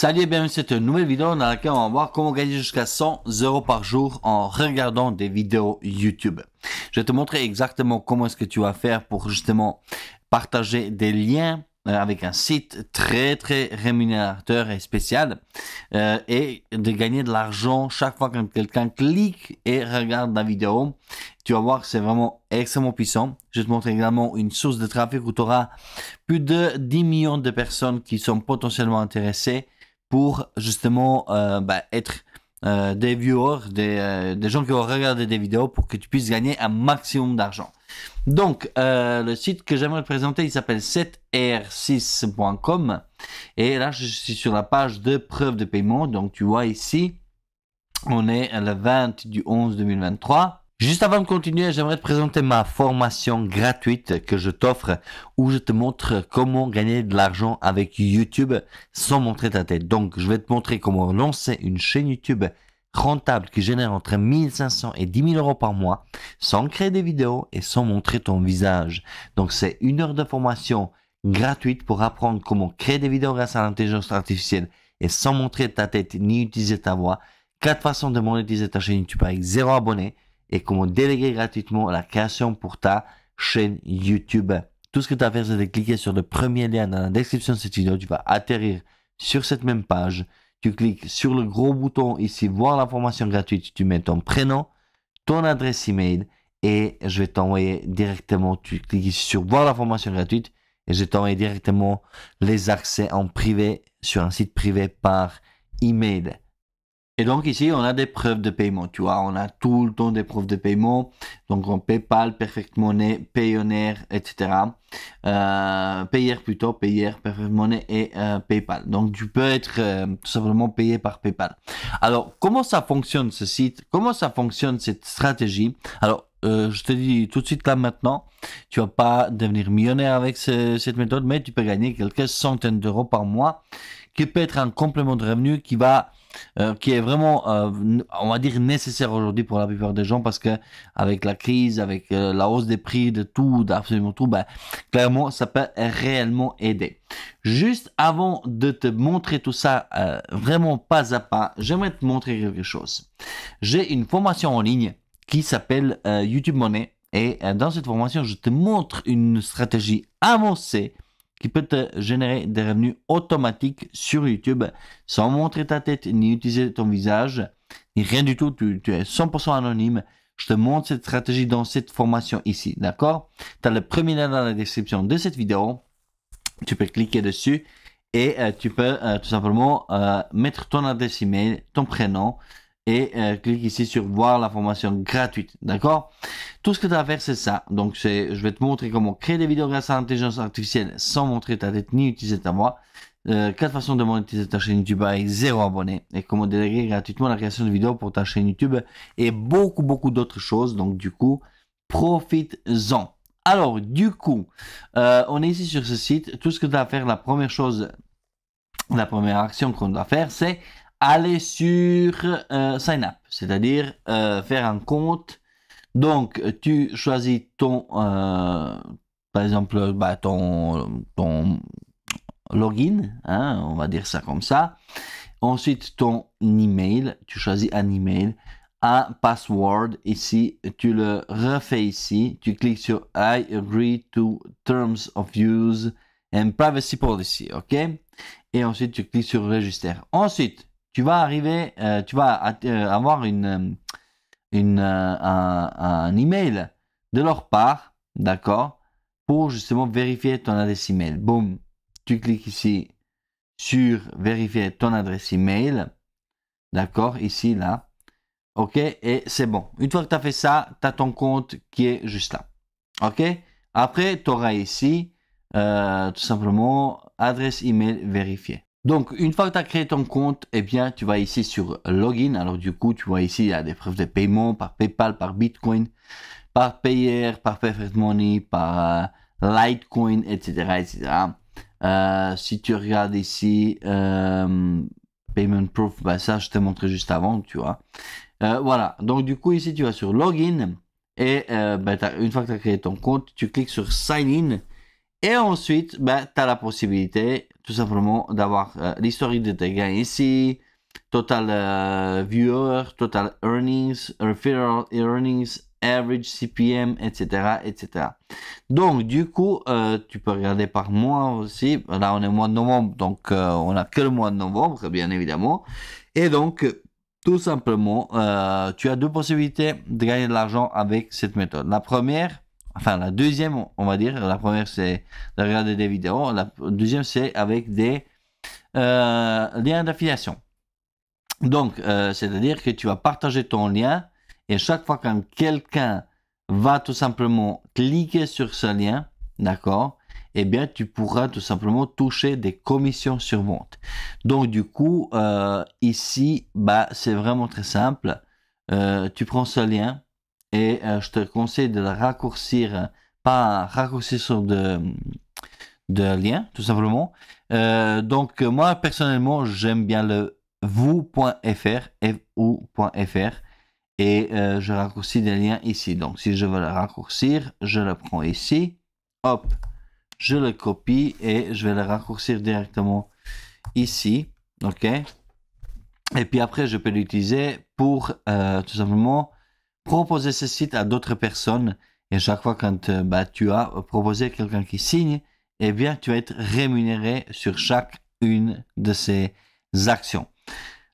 Salut et bienvenue c'est une nouvelle vidéo dans laquelle on va voir comment gagner jusqu'à 100 euros par jour en regardant des vidéos YouTube. Je vais te montrer exactement comment est-ce que tu vas faire pour justement partager des liens euh, avec un site très très rémunérateur et spécial euh, et de gagner de l'argent chaque fois que quelqu'un clique et regarde la vidéo. Tu vas voir que c'est vraiment extrêmement puissant. Je te montre également une source de trafic où tu auras plus de 10 millions de personnes qui sont potentiellement intéressées pour justement euh, bah, être euh, des viewers, des, euh, des, gens qui vont regarder des vidéos pour que tu puisses gagner un maximum d'argent. Donc, le site que j'aimerais te présenter, il s'appelle 7r6.com. Et là, je suis sur la page de preuve de paiement. Donc, tu vois ici, on est le 20 du 11 2023. Juste avant de continuer, j'aimerais te présenter ma formation gratuite que je t'offre où je te montre comment gagner de l'argent avec YouTube sans montrer ta tête. Donc, je vais te montrer comment lancer une chaîne YouTube rentable qui génère entre 1500 et 10 000 euros par mois sans créer des vidéos et sans montrer ton visage. Donc, c'est une heure de formation gratuite pour apprendre comment créer des vidéos grâce à l'intelligence artificielle et sans montrer ta tête ni utiliser ta voix. Quatre façons de monétiser ta chaîne YouTube avec zéro abonné et comment déléguer gratuitement la création pour ta chaîne YouTube. Tout ce que tu as à faire, c'est de cliquer sur le premier lien dans la description de cette vidéo. Tu vas atterrir sur cette même page. Tu cliques sur le gros bouton ici, voir la formation gratuite. Tu mets ton prénom, ton adresse email et je vais t'envoyer directement. Tu cliques ici sur voir la formation gratuite et je vais t'envoyer directement les accès en privé sur un site privé par email. Et donc ici, on a des preuves de paiement, tu vois, on a tout le temps des preuves de paiement, donc on PayPal, Perfect Money, Payoneer, etc. Euh, payer plutôt, payer, Perfect Money et euh, PayPal. Donc tu peux être euh, tout simplement payé par PayPal. Alors comment ça fonctionne ce site Comment ça fonctionne cette stratégie Alors euh, je te dis tout de suite là maintenant, tu vas pas devenir millionnaire avec cette méthode, mais tu peux gagner quelques centaines d'euros par mois, qui peut être un complément de revenu qui va euh, qui est vraiment, euh, on va dire, nécessaire aujourd'hui pour la plupart des gens parce que avec la crise, avec euh, la hausse des prix de tout, d'absolument tout, ben, clairement, ça peut réellement aider. Juste avant de te montrer tout ça, vraiment pas à pas, j'aimerais te montrer quelque chose. J'ai une formation en ligne qui s'appelle YouTube Money et dans cette formation, je te montre une stratégie avancée qui peut te générer des revenus automatiques sur YouTube sans montrer ta tête ni utiliser ton visage, ni rien du tout. Tu, es 100% anonyme. Je te montre cette stratégie dans cette formation ici, d'accord Tu as le premier lien dans la description de cette vidéo. Tu peux cliquer dessus et euh, tu peux euh, tout simplement euh, mettre ton adresse email, ton prénom, et euh, clique ici sur voir la formation gratuite. D'accord Tout ce que tu vas faire, c'est ça. Donc, c'est, je vais te montrer comment créer des vidéos grâce à l'intelligence artificielle sans montrer ta tête ni utiliser ta voix. Euh, quatre façons de monétiser ta chaîne YouTube avec zéro abonné et comment déléguer gratuitement la création de vidéos pour ta chaîne YouTube et beaucoup beaucoup d'autres choses. Donc du coup, profites-en. Alors du coup, euh, on est ici sur ce site. Tout ce que tu as à faire, la première chose, la première action qu'on doit faire, c'est aller sur euh, Sign Up, c'est-à-dire euh, faire un compte. Donc, tu choisis ton, euh, par exemple, bah, ton, login, hein, on va dire ça comme ça. Ensuite, ton email, tu choisis un email, un password ici, tu le refais ici, tu cliques sur I agree to terms of use and privacy policy, ok? Et ensuite, tu cliques sur register. Ensuite, tu vas arriver, euh, tu vas euh, avoir une, euh, une, un, email de leur part, d'accord, pour justement vérifier ton adresse email. Boum, tu cliques ici sur vérifier ton adresse email, d'accord, ici, là, ok, et c'est bon. Une fois que tu as fait ça, tu as ton compte qui est juste là, ok. Après, tu auras ici, tout simplement, adresse email vérifiée. Donc, une fois que tu as créé ton compte, eh bien, tu vas ici sur Login. Alors, du coup, tu vois ici, il y a des preuves de paiement par PayPal, par Bitcoin, par Payer, par Perfect Money, par euh, Litecoin, etc. etc. Euh, si tu regardes ici, euh, Payment Proof, bah, ça, je t'ai montré juste avant, tu vois. voilà. Donc, du coup, ici, tu vas sur Login. Et bah, une fois que tu as créé ton compte, tu cliques sur Sign In. Et ensuite, ben, tu as la possibilité tout simplement d'avoir euh, l'historique de tes gains ici, total euh, viewer, total earnings, referral earnings, average CPM, etc. etc. Donc du coup, euh, tu peux regarder par mois aussi. Là, on est au mois de novembre, donc on a que le mois de novembre, bien évidemment. Et donc, tout simplement, tu as deux possibilités de gagner de l'argent avec cette méthode. La première, enfin la deuxième, on va dire, la première c'est de regarder des vidéos, la deuxième c'est avec des euh, liens d'affiliation. Donc, euh, c'est-à-dire que tu vas partager ton lien et chaque fois quand quelqu'un va tout simplement cliquer sur ce lien, d'accord, eh bien tu pourras tout simplement toucher des commissions sur vente. Donc du coup, euh, ici, bah, c'est vraiment très simple. tu prends ce lien, et euh, je te conseille de le raccourcir, euh, pas raccourcir sur de, de lien, tout simplement. Euh, donc, moi, personnellement, j'aime bien le vous.fr, vous.fr, et je raccourcis des liens ici. Donc, si je veux le raccourcir, je le prends ici, hop, je le copie et je vais le raccourcir directement ici, ok et puis après, je peux l'utiliser pour tout simplement proposer ce site à d'autres personnes. Et chaque fois quand euh, bah, tu as proposé quelqu'un qui signe, eh bien, tu vas être rémunéré sur chaque une de ces actions.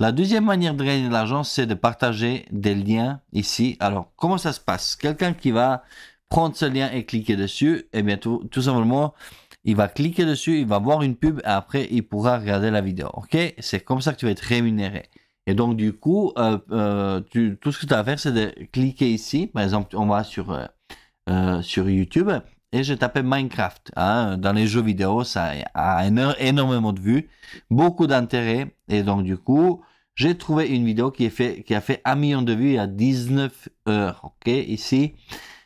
La deuxième manière de gagner de l'argent, c'est de partager des liens ici. Alors, comment ça se passe Quelqu'un qui va prendre ce lien et cliquer dessus, eh bien, tout, tout, simplement, il va cliquer dessus, il va voir une pub et après, il pourra regarder la vidéo. OK C'est comme ça que tu vas être rémunéré. Et donc, du coup, euh, euh, tout ce que tu as à faire, c'est de cliquer ici. Par exemple, on va sur, euh, sur YouTube et je tapais Minecraft. Hein. Dans les jeux vidéo, ça a énormément de vues, beaucoup d'intérêt. Et donc, du coup, j'ai trouvé une vidéo qui, qui a fait un million de vues il y a 19 heures. OK, ici,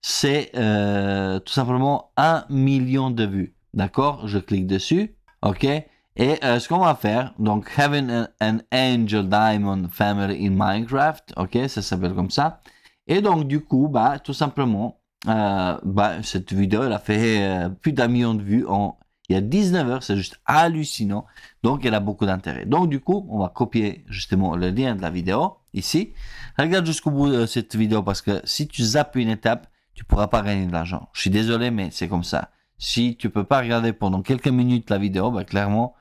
c'est tout simplement un million de vues. D'accord Je clique dessus. OK et euh, ce qu'on va faire, donc having an, angel diamond family in Minecraft, ok, ça s'appelle comme ça. Et donc du coup, bah tout simplement, euh, bah, cette vidéo elle a fait euh, plus d'un million de vues en il y a 19 heures, c'est juste hallucinant. Donc elle a beaucoup d'intérêt. Donc du coup, on va copier justement le lien de la vidéo ici. Regarde jusqu'au bout de cette vidéo parce que si tu zappes une étape, tu pourras pas gagner de l'argent. Je suis désolé, mais c'est comme ça. Si tu peux pas regarder pendant quelques minutes la vidéo, bah, clairement,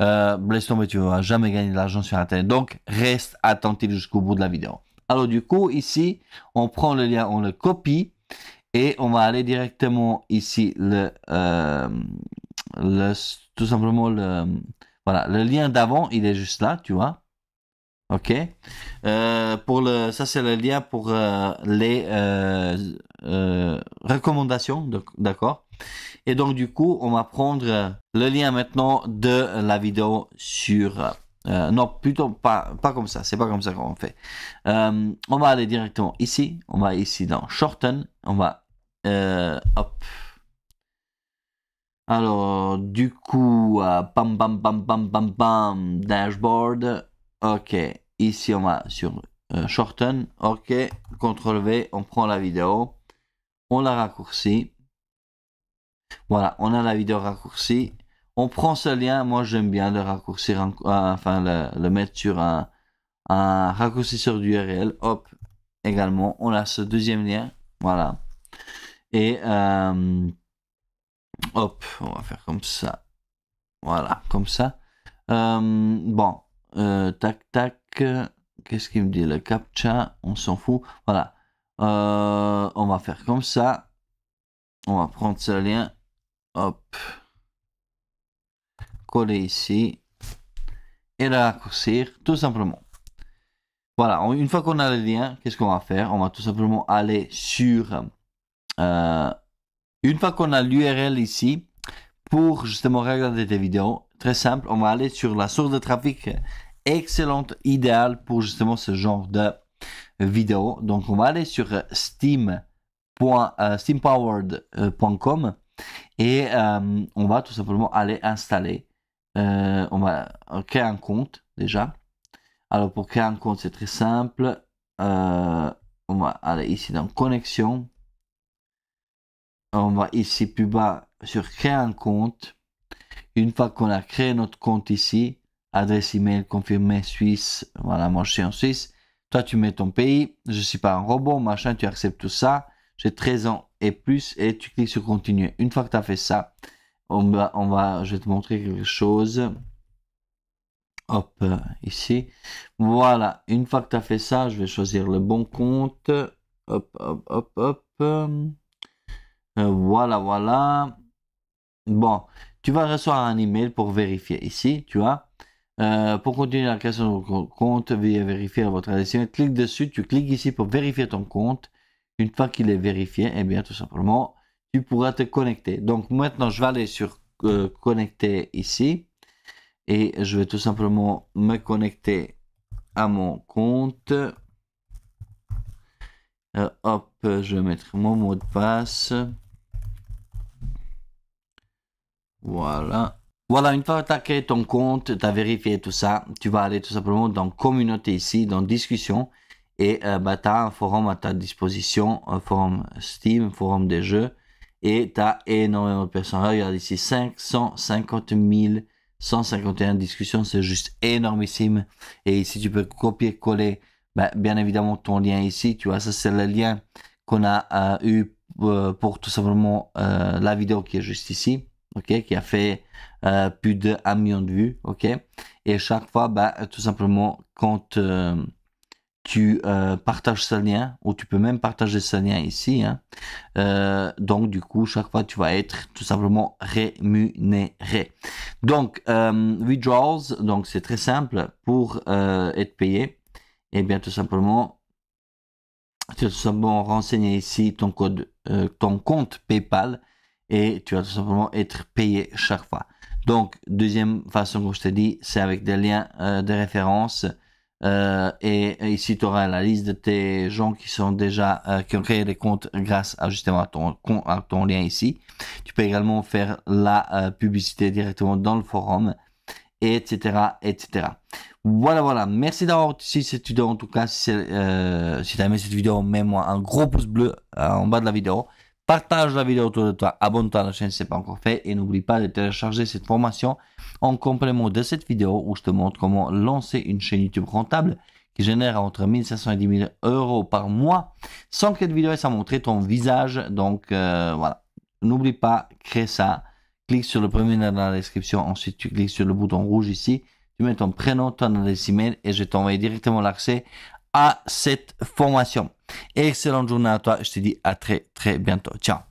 euh, mais tu vas jamais gagner de l'argent sur Internet. Donc, reste attentif jusqu'au bout de la vidéo. Alors, du coup, ici, on prend le lien, on le copie et on va aller directement ici, le, euh, tout simplement le, voilà, le lien d'avant, il est juste là, tu vois. OK euh, pour le ça c'est le lien pour euh, les euh, euh, recommandations, d'accord Et donc du coup, on va prendre le lien maintenant de la vidéo sur... non, plutôt pas, pas comme ça, c'est pas comme ça qu'on fait. on va aller directement ici, on va ici dans Shorten, on va... hop. Alors, du coup, bam bam bam bam bam bam dashboard. Ok, ici on va sur euh, shorten, ok, CTRL V, on prend la vidéo, on la raccourcit. Voilà, on a la vidéo raccourcie. On prend ce lien, moi j'aime bien le raccourcir, euh, enfin le, mettre sur un, un du URL, hop, également, on a ce deuxième lien, voilà. Et euh, hop, on va faire comme ça. Voilà, comme ça. bon, tac, tac. Qu'est-ce qu'il me dit Le captcha, on s'en fout. Voilà. Euh, on va faire comme ça. On va prendre ce lien. Hop. Coller ici. Et le raccourcir, tout simplement. Voilà, une fois qu'on a le lien, qu'est-ce qu'on va faire On va tout simplement aller sur... Euh, une fois qu'on a l'URL ici, pour justement regarder des vidéos, très simple, on va aller sur la source de trafic excellente, idéale pour justement ce genre de vidéo. Donc on va aller sur steam. Euh, et euh, on va tout simplement aller installer. Euh, on va créer un compte déjà. Alors pour créer un compte c'est très simple. on va aller ici dans connexion. On va ici plus bas sur créer un compte. Une fois qu'on a créé notre compte ici, adresse email confirmée Suisse. Voilà, moi je suis en Suisse. Toi, tu mets ton pays. Je suis pas un robot, machin. Tu acceptes tout ça. J'ai 13 ans et plus et tu cliques sur continuer. Une fois que tu as fait ça, on va, on va, je vais te montrer quelque chose. Hop, euh, ici. Voilà, une fois que tu as fait ça, je vais choisir le bon compte. Hop, hop, hop, hop. Euh, voilà, voilà. Bon, tu vas recevoir un email pour vérifier ici, tu vois. Euh, pour continuer la création de votre compte, veuillez vérifier votre adresse, Clique dessus, tu cliques ici pour vérifier ton compte. Une fois qu'il est vérifié, eh bien tout simplement, tu pourras te connecter. Donc maintenant, je vais aller sur euh, connecter ici et je vais tout simplement me connecter à mon compte. Euh, hop, je vais mettre mon mot de passe. Voilà. Voilà, une fois que tu as créé ton compte, tu as vérifié tout ça, tu vas aller tout simplement dans communauté ici, dans discussion, et euh, bah, tu as un forum à ta disposition, un forum Steam, forum des jeux, et tu as énormément de personnes. regarde ici, 550 151 discussions, c'est juste énormissime. Et ici, tu peux copier-coller, bah, bien évidemment, ton lien ici, tu vois, ça c'est le lien qu'on a euh, eu euh, pour tout simplement la vidéo qui est juste ici ok, qui a fait euh, plus de 1 million de vues, ok. Et chaque fois, bah, euh, tout simplement, quand euh, tu partages ce lien, ou tu peux même partager ce lien ici, hein, donc du coup, chaque fois, tu vas être tout simplement rémunéré. Donc, withdrawals, donc c'est très simple pour être payé. Et eh bien, tout simplement, tu vas tout simplement renseigner ici ton code, ton compte PayPal et tu vas tout simplement être payé chaque fois. Donc, deuxième façon, que je te dis, c'est avec des liens euh, de référence. Euh, et, ici, tu auras la liste de tes gens qui sont déjà euh, qui ont créé des comptes grâce à justement à ton, ton lien ici. Tu peux également faire la publicité directement dans le forum, etc., etc. Voilà, voilà. Merci d'avoir suivi cette vidéo. En tout cas, si, si tu aimé cette vidéo, mets-moi un gros pouce bleu en bas de la vidéo. Partage la vidéo autour de toi, abonne-toi à la chaîne si ce n'est pas encore fait et n'oublie pas de télécharger cette formation en complément de cette vidéo où je te montre comment lancer une chaîne YouTube rentable qui génère entre 1500 et 10 000 euros par mois sans que cette vidéo ait à montrer ton visage. Donc euh, voilà, n'oublie pas, crée ça. Clique sur le premier lien dans la description, ensuite tu cliques sur le bouton rouge ici, tu mets ton prénom, ton adresse email et je t'envoie directement l'accès à cette formation. Excellente journée à toi. Je te dis à très très bientôt. Ciao.